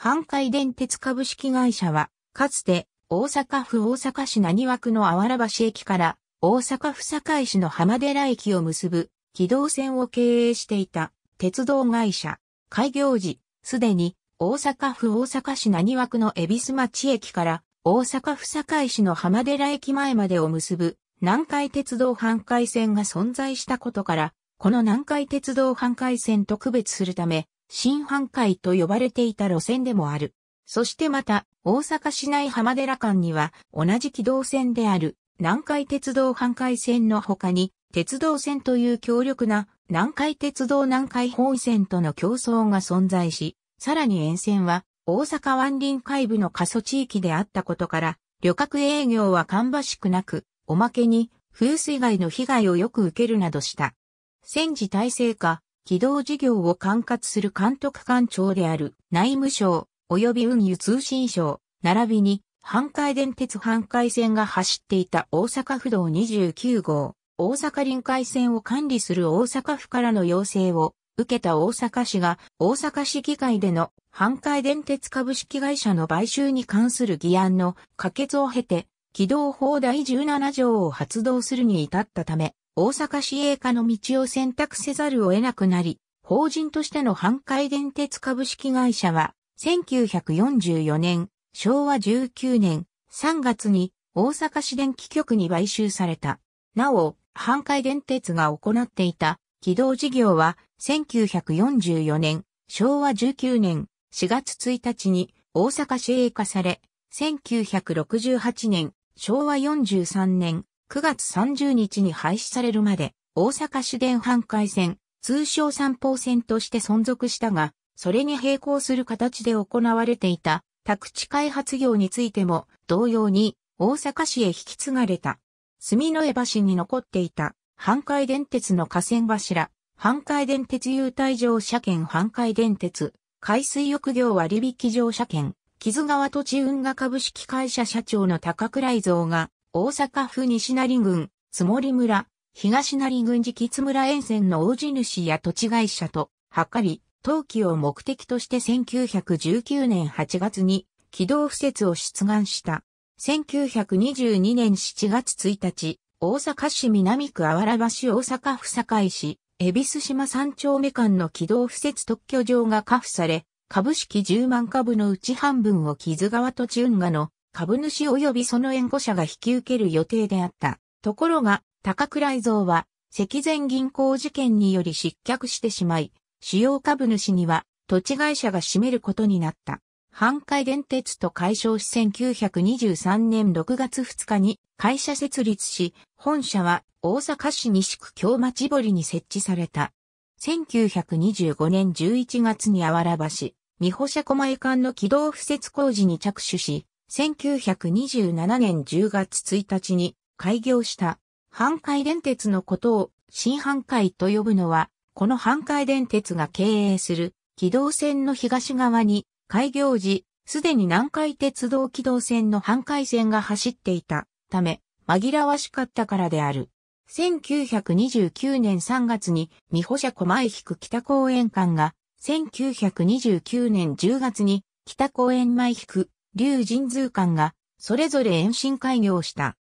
阪海電鉄株式会社は、かつて大阪府大阪市何枠のあわら橋駅から大阪府堺市の浜寺駅を結ぶ軌道線を経営していた鉄道会社。開業時、すでに大阪府大阪市何枠の恵比寿町駅から大阪府堺市の浜寺駅前までを結ぶ南海鉄道阪海線が存在したことから、この南海鉄道阪海線と区別するため、新阪海と呼ばれていた路線でもある。そしてまた、大阪市内浜寺間には、同じ軌道線である、南海鉄道阪海線の他に、鉄道線という強力な、南海鉄道南海本線との競争が存在し、さらに沿線は、大阪湾臨海部の過疎地域であったことから、旅客営業は芳しくなく、おまけに、風水害の被害をよく受けるなどした。戦時体制下、軌道事業を管轄する監督官庁である内務省及び運輸通信省、並びに阪海電鉄阪海線が走っていた大阪府道29号、大阪臨海線を管理する大阪府からの要請を受けた大阪市が大阪市議会での阪海電鉄株式会社の買収に関する議案の可決を経て、軌道法第17条を発動するに至ったため、大阪市営化の道を選択せざるを得なくなり、法人としての半海電鉄株式会社は、1944年、昭和19年3月に大阪市電気局に買収された。なお、半海電鉄が行っていた軌道事業は、1944年、昭和19年4月1日に大阪市営化され、1968年、昭和43年9月30日に廃止されるまで、大阪市電阪海線、通称三方線として存続したが、それに並行する形で行われていた宅地開発業についても同様に大阪市へ引き継がれた。住野江橋に残っていた阪海電鉄の河川柱、阪海電鉄優待乗車券阪海電鉄、海水浴業割引乗車券、木津川土地運河株式会社社長の高倉井蔵が大阪府西成郡、津森村、東成郡敷津村沿線の大地主や土地会社と、はかり、登記を目的として1919年8月に、軌道不設を出願した。1922年7月1日、大阪市南区あわら橋大阪府堺市、恵比寿島三丁目間の軌道不設特許状が下付され、株式10万株のうち半分を木津川土地運河の株主及びその援護者が引き受ける予定であった。ところが、高倉井蔵は、赤前銀行事件により失脚してしまい、主要株主には土地会社が占めることになった。半海電鉄と解消し1923年6月2日に会社設立し、本社は大阪市西区京町堀に設置された。1925年11月にあわら橋、三保社駒井間の軌道敷設工事に着手し、1927年10月1日に開業した阪海電鉄のことを新阪海と呼ぶのは、この阪海電鉄が経営する軌道線の東側に開業時、すでに南海鉄道軌道線の阪海線が走っていたため、紛らわしかったからである。1929年3月に、美保社小江引く北公園間が、1929年10月に、北公園前引く龍神通館が、それぞれ延伸開業した。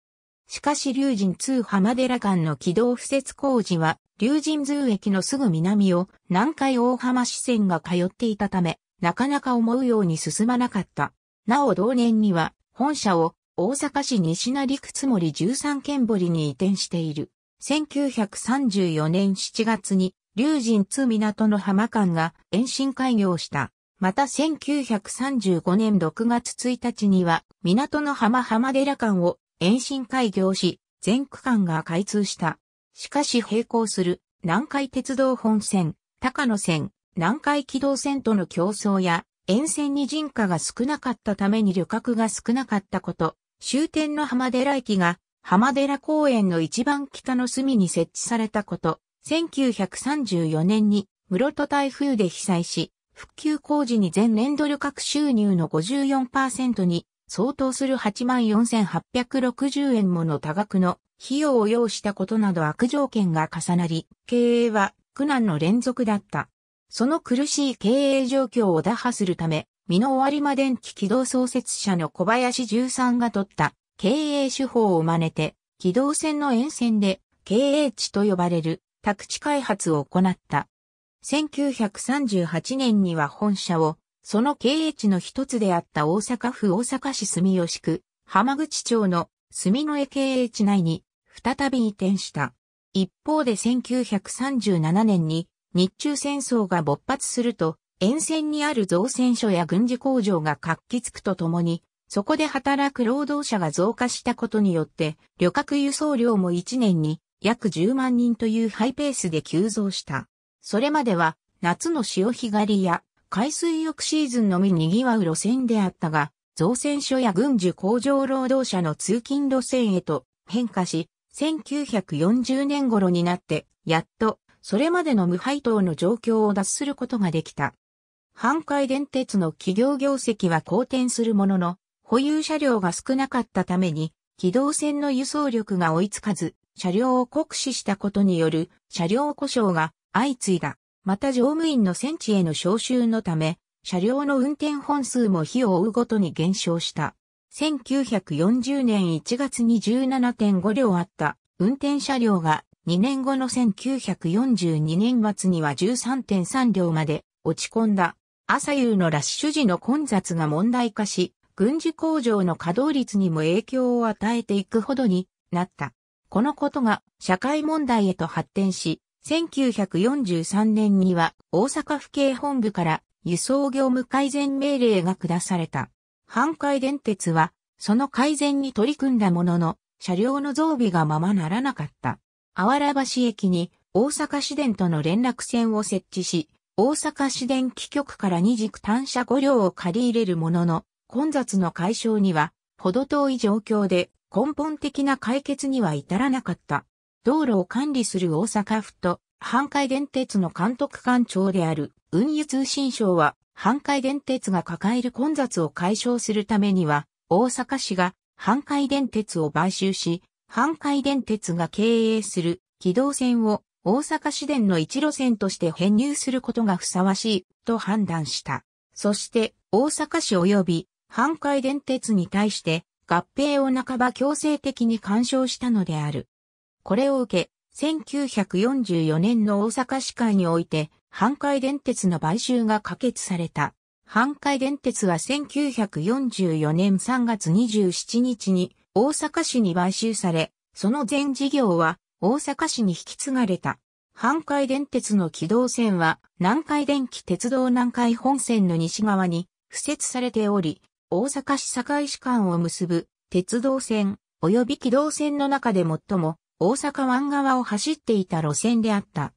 しかし龍神通浜寺間の軌道敷設工事は、龍神通駅のすぐ南を南海大浜支線が通っていたため、なかなか思うように進まなかった。なお同年には、本社を大阪市西成区も森13県堀に移転している。1934年7月に、龍神通港の浜間が延伸開業した。また1935年6月1日には、港の浜浜寺間を延伸開業し、全区間が開通した。しかし並行する南海鉄道本線、高野線、南海軌道線との競争や、沿線に人家が少なかったために旅客が少なかったこと、終点の浜寺駅が浜寺公園の一番北の隅に設置されたこと、1934年に室戸台風で被災し、復旧工事に前年度旅客収入の54%に相当する84,860円もの多額の費用を要したことなど悪条件が重なり、経営は苦難の連続だった。その苦しい経営状況を打破するため、美濃終間電機動創設者の小林十三が取った経営手法を真似て、機動線の沿線で経営地と呼ばれる宅地開発を行った。1938年には本社を、その経営地の一つであった大阪府大阪市住吉区、浜口町の住之江経営地内に、再び移転した。一方で1937年に、日中戦争が勃発すると、沿線にある造船所や軍事工場が活気づくとともに、そこで働く労働者が増加したことによって、旅客輸送量も1年に約10万人というハイペースで急増した。それまでは夏の潮干狩りや海水浴シーズンのみにぎわう路線であったが、造船所や軍需工場労働者の通勤路線へと変化し、1940年頃になって、やっと、それまでの無配当の状況を脱することができた。阪海電鉄の企業業績は好転するものの、保有車両が少なかったために、機動船の輸送力が追いつかず、車両を酷使したことによる車両故障が相次いだ。また乗務員の戦地への招集のため、車両の運転本数も日を追うごとに減少した。1940年1月に17.5両あった運転車両が2年後の1942年末には13.3両まで落ち込んだ。朝夕のラッシュ時の混雑が問題化し、軍事工場の稼働率にも影響を与えていくほどになった。このことが社会問題へと発展し、1943年には大阪府警本部から輸送業務改善命令が下された。阪海電鉄はその改善に取り組んだものの車両の増備がままならなかった。あわら橋駅に大阪市電との連絡線を設置し、大阪市電機局から二軸単車5両を借り入れるものの、混雑の解消には、ほど遠い状況で根本的な解決には至らなかった。道路を管理する大阪府と、阪海電鉄の監督官庁である運輸通信省は、阪海電鉄が抱える混雑を解消するためには、大阪市が阪海電鉄を買収し、阪海電鉄が経営する軌道線を大阪市電の一路線として編入することがふさわしいと判断した。そして大阪市及び阪海電鉄に対して合併を半ば強制的に干渉したのである。これを受け、1944年の大阪市会において、阪海電鉄の買収が可決された。阪海電鉄は1944年3月27日に大阪市に買収され、その全事業は大阪市に引き継がれた。阪海電鉄の軌道線は南海電気鉄道南海本線の西側に敷設されており、大阪市堺市間を結ぶ鉄道線及び軌道線の中で最も大阪湾側を走っていた路線であった。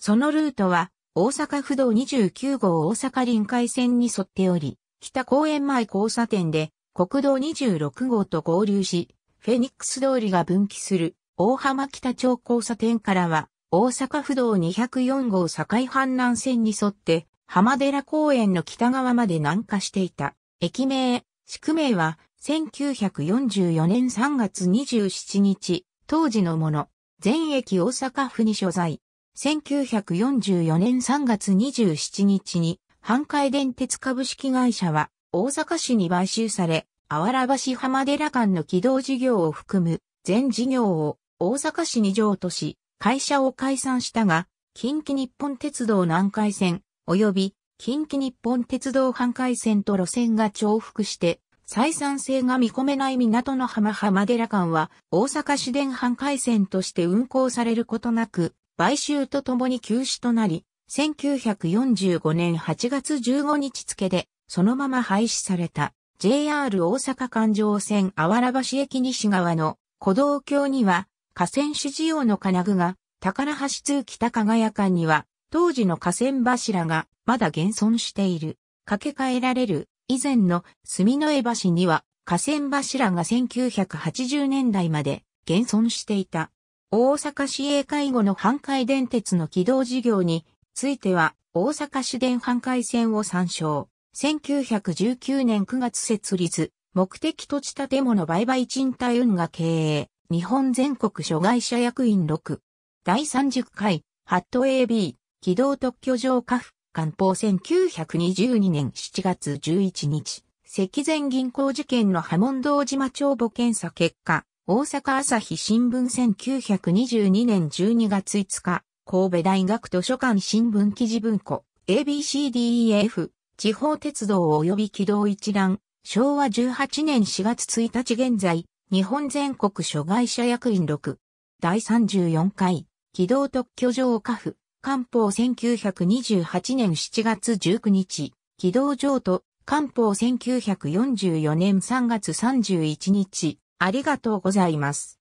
そのルートは、大阪府道29号大阪臨海線に沿っており、北公園前交差点で国道26号と合流し、フェニックス通りが分岐する大浜北町交差点からは、大阪府道204号境阪南線に沿って、浜寺公園の北側まで南下していた。駅名、宿名は、1944年3月27日、当時のもの、全駅大阪府に所在。1944年3月27日に、半海電鉄株式会社は、大阪市に買収され、あわら橋浜寺間の軌道事業を含む、全事業を大阪市に譲渡し、会社を解散したが、近畿日本鉄道南海線、及び近畿日本鉄道半海線と路線が重複して、採算性が見込めない港の浜浜寺間は、大阪市電阪海線として運行されることなく、買収とともに休止となり、1945年8月15日付で、そのまま廃止された、JR 大阪環状線あわら橋駅西側の古道橋には、河川市事用の金具が、宝橋通北輝間には、当時の河川柱がまだ現存している。掛け替えられる以前の住の江橋には河川柱が1980年代まで現存していた。大阪市営介護の半海電鉄の軌道事業については大阪市電半海線を参照。1919年9月設立、目的土地建物売買賃貸運が経営、日本全国諸外社役員6。第30回、ハット AB、軌道特許上下付官報1922年7月11日、赤前銀行事件の波紋堂島帳簿検査結果、大阪朝日新聞1922年12月5日、神戸大学図書館新聞記事文庫、ABCDEF、地方鉄道及び軌道一覧、昭和18年4月1日現在、日本全国諸外社役員6、第34回、軌道特許を下府、官報1928年7月19日、軌道上と官報1944年3月31日、ありがとうございます。